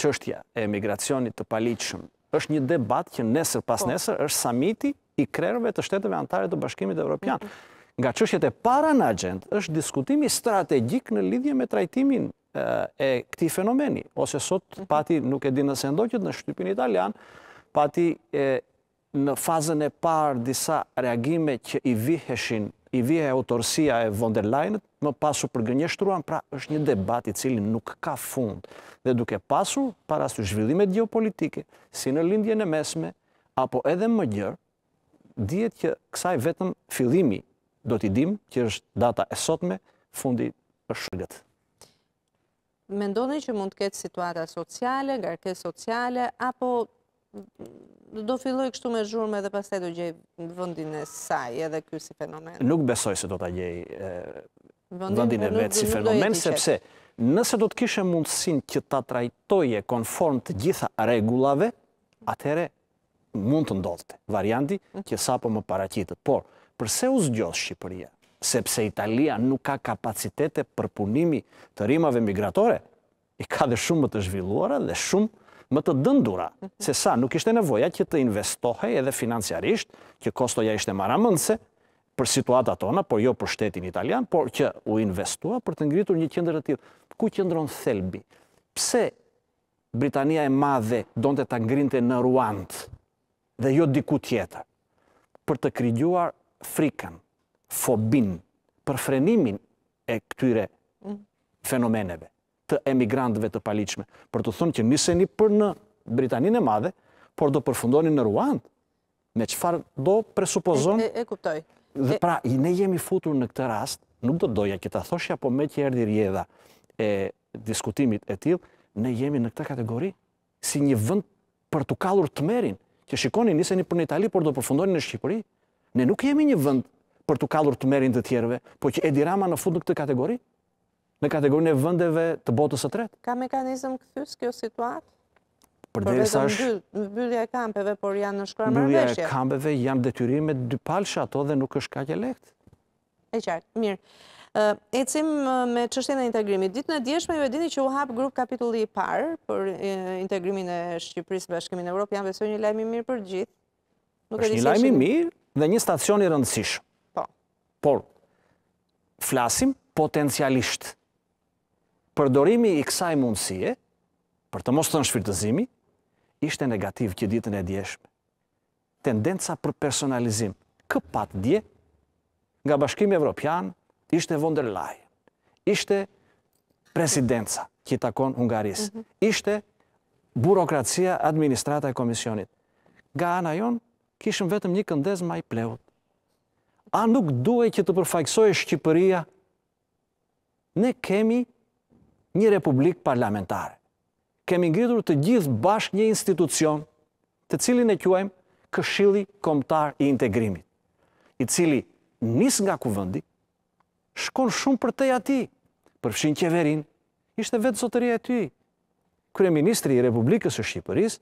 qështja e emigracionit të paliqëm, është një debat që nesër pas po. nesër është samiti i krerëve të shtetëve antare të bashkimit e Europian. Mhm. Nga qështjet e para në agent, është diskutimi strategik në lidhje me trajtimin eh, e këti fenomeni. Ose sot, mhm. pati nuk e dinë nëse ndoqët në shtypin italian, pati eh, në fazën e parë disa reagime që i viheshin i vje e autorsia e von der Leinët, më pasu për gënjeshtruan, pra është një debati cili nuk ka fund. Dhe duke pasu, paras të zhvillimet geopolitike, si në lindje në mesme, apo edhe më gjërë, djetë që kësaj vetëm fillimi do t'i dim, që është data e sotme, fundi është shëgët. Mendoni që mund të ketë situata sociale, garkes sociale, apo do filloj kështu me zhurme dhe pas të do gjej vëndin e saj edhe kjo si fenomen. Nuk besoj se do të gjej vëndin e vetë si fenomen, sepse nëse do të kishe mundësin që ta trajtoje konform të gjitha regulave, atëre mund të ndodhëte, varianti mm. që sa po më paracitët. Por, përse u zgjohë Shqipëria, sepse Italia nuk ka kapacitete për punimi të rimave migratore, i ka dhe shumë më të zhvilluara dhe shumë më të dëndura, se sa nuk ishte nevoja që të investohej edhe financiarisht, që kostoja ishte mëndëse për situata tona, por jo për shtetin italian, por që u investua për të ngritur një qëndër të tjilë. Ku qëndron thelbi? Pse Britania e madhe donë të të ngrinte në Ruandë dhe jo diku tjetër? Për të krygjuar frikën, fobin, për frenimin e këtyre mm. fenomeneve të emigrantëve të paliqme, për të thonë që niseni për në Britaninë e madhe, por do përfundoni në Ruandë, me qëfar do presupozon... E, kuptoj. Dhe pra, ne jemi futur në këtë rast, nuk do doja këta thoshja, po me që erdi rjedha e diskutimit e tilë, ne jemi në këta kategori si një vënd për të kalur të merin, që shikoni niseni për në Itali, por do përfundoni në Shqipëri. Ne nuk jemi një vënd për të kalur të merin të tjerve, po që Edi Rama në fund në këtë kategori, në kategorinë e vëndeve të botës e tretë. Ka mekanizm këthys kjo situatë? Për vetëm mbyllja e kampeve, por janë në shkruar mërveshje. Mbyllja e kampeve janë detyrimet dy palsha ato dhe nuk është kakje lehtë. E qartë, mirë. E cim me qështjene integrimit, ditë në djeshme ju e dini që u hapë grup kapitulli i parë për integrimin e Shqipërisë bashkimin e Europë, janë besoj një lajmi mirë për gjithë. është një lajmi mirë dhe një stacion i rëndësishë. Po. Por, flasim potencialishtë përdorimi i kësaj mundësie, për të mos të në shfirtëzimi, ishte negativ kjo ditën e djeshme. Tendenca për personalizim, kë pat dje, nga bashkimi evropian, ishte vonderlaj, ishte presidenca, kje takon Hungaris, mhm. ishte burokracia administrata e komisionit. Ga ana jon, kishëm vetëm një këndez ma i pleut. A nuk duhe kje të përfajksoj e Shqipëria? Ne kemi një republikë parlamentare. Kemi ngritur të gjithë bashkë një institucion të cilin e quajmë këshili komtar i integrimit, i cili nisë nga kuvëndi, shkon shumë për teja ti, përfshin qeverin, ishte vetë zotëria e ty, kreministri i Republikës e Shqipëris,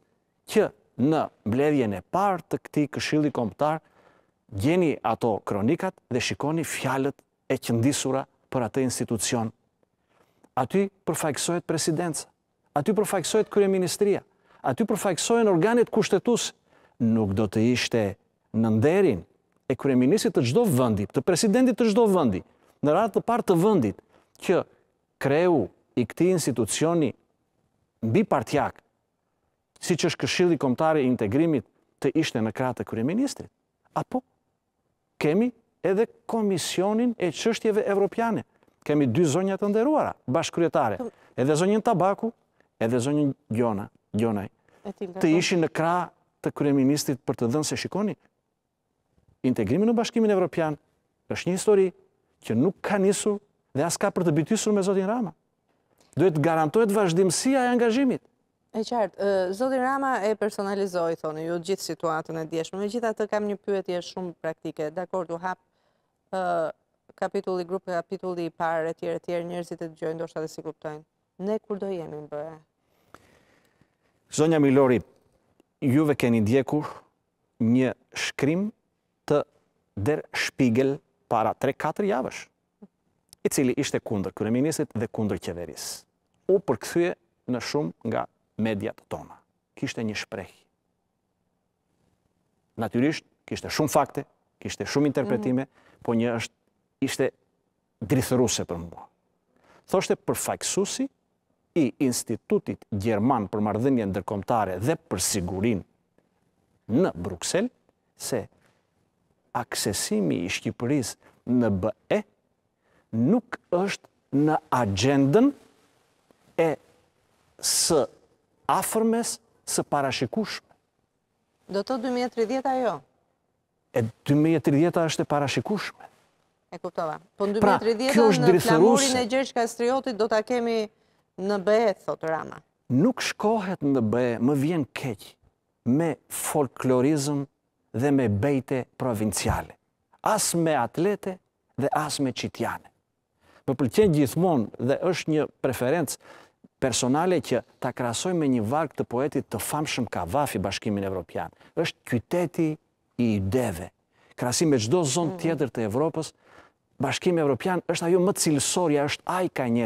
që në mbledhjen e partë të këti këshili komtar, gjeni ato kronikat dhe shikoni fjalët e qëndisura për atë institucion aty përfaqësohet presidenca, aty përfaqësohet kryeministria, aty përfaqësohen organet kushtetuese. Nuk do të ishte në nderin e kryeministit të çdo vendi, të presidentit të çdo vendi, në radhë të parë të vendit që kreu i këtij institucioni mbi partiak, siç është Këshilli Kombëtar i Integrimit të ishte në kratë të kryeministrit. Apo kemi edhe komisionin e çështjeve evropiane kemi dy zonjat të nderuara, bashkëkryetare, edhe zonjën Tabaku, edhe zonjën Gjona, Gjonaj, të ishin në kra të kryeministit për të dhënë se shikoni, integrimi në bashkimin evropian është një histori që nuk ka nisu dhe as ka për të bitysur me Zotin Rama. Duhet garantohet vazhdimësia e angazhimit. E qartë, Zotin Rama e personalizoj, thoni, ju gjithë situatën e djeshme, me gjitha të kam një pyetje shumë praktike, dakordu hapë, kapitulli, grupë kapitulli i parë, etjere, etjere, njërëzit e të gjojnë, do dhe si kuptojnë. Ne kur do jemi në bërë? Zonja Milori, juve keni djekur një shkrim të der shpigel para 3-4 javësh, i cili ishte kundër kërë minisit dhe kundër qeveris. U përkëthuje në shumë nga mediat tona. Kishte një shprejhi. Natyrisht, kishte shumë fakte, kishte shumë interpretime, mhm. po një është ishte drithëruse për mua. Thoshte për i Institutit Gjerman për mardhënje ndërkomtare dhe për sigurin në Bruxelles, se aksesimi i Shqipëris në BE nuk është në agendën e së afërmes së parashikush. Do të 2030-a jo? E 2030-a është e parashikushme. E kuptova. Po në 2030 pra, në flamurin e Gjergj Kastriotit do të kemi në B, thotë Rama. Nuk shkohet në BE, më vjen keq me folklorizm dhe me bejte provinciale. As me atlete dhe as me qitjane. Për pëlqen gjithmon dhe është një preferencë personale që ta krasoj me një varg të poetit të famshëm ka vafi bashkimin evropian. është qyteti i ideve. Krasim e gjdo zonë mm. tjetër të Evropës bashkimi evropian është ajo më cilësoria, është ajka njerëz.